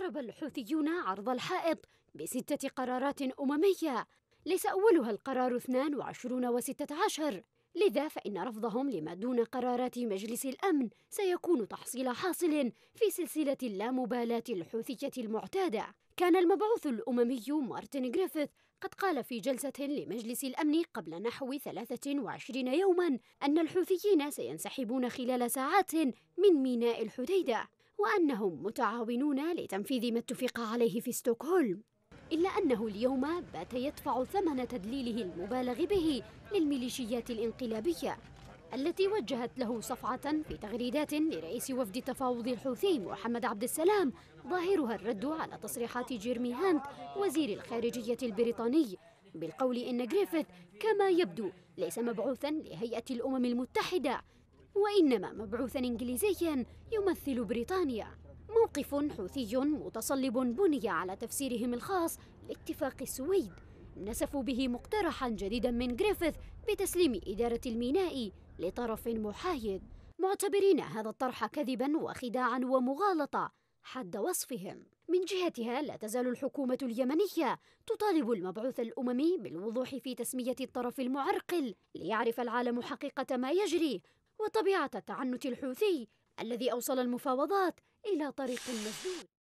ضرب الحوثيون عرض الحائط بستة قرارات أممية ليس أولها القرار 22 و 16 لذا فإن رفضهم لما دون قرارات مجلس الأمن سيكون تحصيل حاصل في سلسلة اللامبالاة الحوثية المعتادة كان المبعوث الأممي مارتن جريفيث قد قال في جلسة لمجلس الأمن قبل نحو 23 يوما أن الحوثيين سينسحبون خلال ساعات من ميناء الحديدة وأنهم متعاونون لتنفيذ ما اتفق عليه في ستوكهولم إلا أنه اليوم بات يدفع ثمن تدليله المبالغ به للميليشيات الانقلابية التي وجهت له صفعة في تغريدات لرئيس وفد تفاوض الحوثي محمد عبد السلام ظاهرها الرد على تصريحات جيرمي هانت وزير الخارجية البريطاني بالقول إن جريفيث كما يبدو ليس مبعوثا لهيئة الأمم المتحدة وإنما مبعوثا إنجليزيا يمثل بريطانيا موقف حوثي متصلب بني على تفسيرهم الخاص لاتفاق السويد نسفوا به مقترحا جديدا من جريفيث بتسليم إدارة الميناء لطرف محايد معتبرين هذا الطرح كذبا وخداعا ومغالطة حد وصفهم من جهتها لا تزال الحكومة اليمنية تطالب المبعوث الأممي بالوضوح في تسمية الطرف المعرقل ليعرف العالم حقيقة ما يجري وطبيعة التعنت الحوثي الذي أوصل المفاوضات إلى طريق مسدود